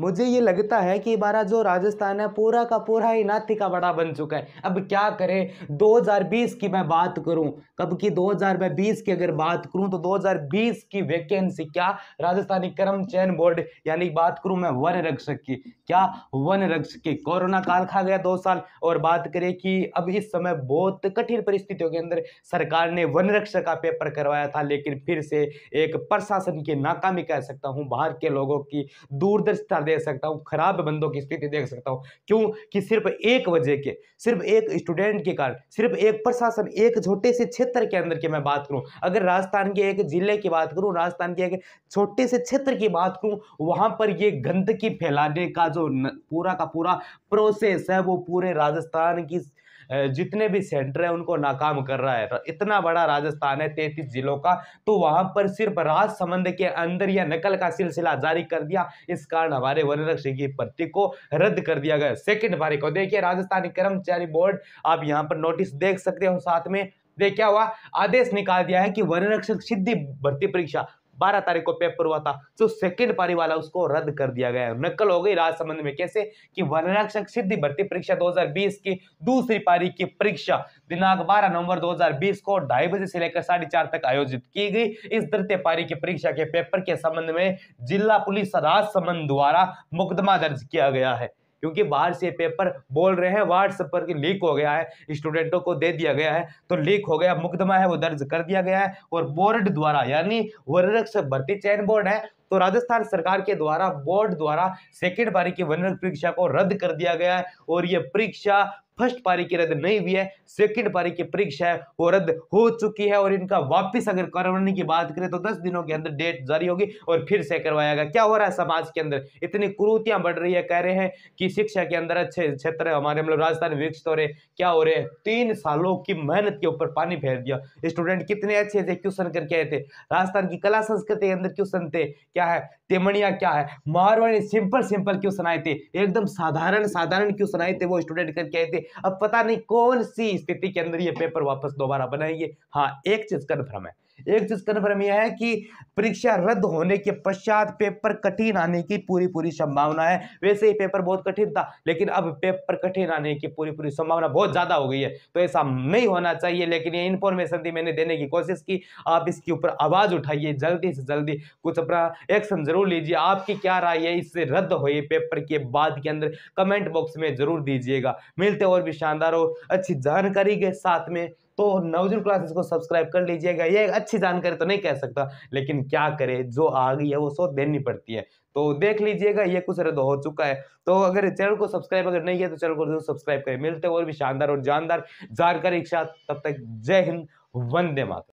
मुझे ये लगता है कि हमारा जो राजस्थान है पूरा का पूरा ही नाथी का बड़ा बन चुका है अब क्या करें 2020 की मैं बात करूं कब की 2020 की अगर बात करूं तो 2020 की वैकेंसी क्या राजस्थानी कर्म चयन बोर्ड यानी बात करूं मैं वन रक्षक की क्या वन रक्षक की कोरोना काल खा गया दो साल और बात करें कि अब इस समय बहुत कठिन परिस्थितियों के अंदर सरकार ने वन रक्षक का पेपर करवाया था लेकिन फिर से एक प्रशासन की नाकामी कह सकता हूँ बाहर के लोगों की दूरदर्शता दे सकता हूँ खराब बंदों की स्थिति देख सकता हूँ क्यों कि सिर्फ एक वजह के सिर्फ एक स्टूडेंट के कारण सिर्फ एक प्रशासन एक छोटे से क्षेत्र के अंदर की मैं बात करूँ अगर राजस्थान के एक जिले की बात करूँ राजस्थान के एक छोटे से क्षेत्र की बात करूँ वहाँ पर ये गंदगी फैलाने का जो पूरा का पूरा प्रोसेस है वो पूरे राजस्थान की जितने भी सेंटर है उनको नाकाम कर रहा है तो इतना बड़ा राजस्थान है तैतीस जिलों का तो वहां पर सिर्फ राजसमंद के अंदर यह नकल का सिलसिला जारी कर दिया इस कारण हमारे वनरक्षी की भर्ती को रद्द कर दिया गया सेकंड बारी को देखिए राजस्थानी कर्मचारी बोर्ड आप यहाँ पर नोटिस देख सकते हो साथ में देखा क्या हुआ आदेश निकाल दिया है कि वनरक्षक सिद्धि भर्ती परीक्षा बारह तारीख को पेपर हुआ था जो तो सेकंड पारी वाला उसको रद्द कर दिया गया नकल हो गई राजसमंद में कैसे कि वनरक्षक सिद्धि भर्ती परीक्षा 2020 की दूसरी पारी की परीक्षा दिनांक 12 नवंबर 2020 को ढाई बजे से लेकर साढ़े चार तक आयोजित की गई इस तृतीय पारी की परीक्षा के पेपर के संबंध में जिला पुलिस राजसमंद द्वारा मुकदमा दर्ज किया गया है क्योंकि बाहर से पेपर बोल रहे हैं व्हाट्सएप पर लीक हो गया है स्टूडेंटों को दे दिया गया है तो लीक हो गया मुकदमा है वो दर्ज कर दिया गया है और बोर्ड द्वारा यानी वर्णरक्षक भर्ती चयन बोर्ड है तो राजस्थान सरकार के द्वारा बोर्ड द्वारा सेकेंड बारी की वर्णरक्षक परीक्षा को रद्द कर दिया गया है और ये परीक्षा फर्स्ट पारी की रद्द नहीं हुई है सेकंड पारी की परीक्षा है वो रद्द हो चुकी है और इनका वापस अगर करवाने की बात करें तो दस दिनों के अंदर डेट जारी होगी और फिर से करवाएगा क्या हो रहा है समाज के अंदर इतनी कुरूतियां बढ़ रही है कह रहे हैं कि शिक्षा के अंदर अच्छे क्षेत्र हमारे मतलब राजस्थान विकसित हो रहे क्या हो रहे हैं तीन सालों की मेहनत के ऊपर पानी फेर दिया स्टूडेंट कितने अच्छे थे क्वेश्चन करके आए थे राजस्थान की कला संस्कृति के अंदर क्वेश्चन थे क्या है तेमणिया क्या है मारवाड़ी सिंपल सिंपल क्वेश्चन आए थे एकदम साधारण साधारण क्वेश्चन आए थे वो स्टूडेंट करके आए थे अब पता नहीं कौन सी स्थिति के अंदर ये पेपर वापस दोबारा बनाएंगे हाँ एक चीज कन्फर्म है एक चीज कन्फर्म यह है कि परीक्षा रद्द होने के पश्चात पेपर कठिन आने की पूरी पूरी संभावना है वैसे ही पेपर बहुत कठिन था लेकिन अब पेपर कठिन आने की पूरी पूरी संभावना बहुत ज्यादा हो गई है तो ऐसा नहीं होना चाहिए लेकिन ये इन्फॉर्मेशन थी मैंने देने की कोशिश की आप इसके ऊपर आवाज उठाइए जल्दी से जल्दी कुछ अपना एक्शन जरूर लीजिए आपकी क्या राय है इससे रद्द हो पेपर के बाद के अंदर कमेंट बॉक्स में जरूर दीजिएगा मिलते और भी शानदार हो अच्छी जानकारी के साथ में तो नवजुन क्लासेस को सब्सक्राइब कर लीजिएगा ये अच्छी जानकारी तो नहीं कह सकता लेकिन क्या करे जो आ गई है वो सो देनी पड़ती है तो देख लीजिएगा ये कुछ रद्द हो चुका है तो अगर चैनल को सब्सक्राइब अगर नहीं किया तो चैनल को जरूर सब्सक्राइब करें मिलते हैं और भी शानदार और जानदार जानकारी के साथ तब तक जय हिंद वंदे माता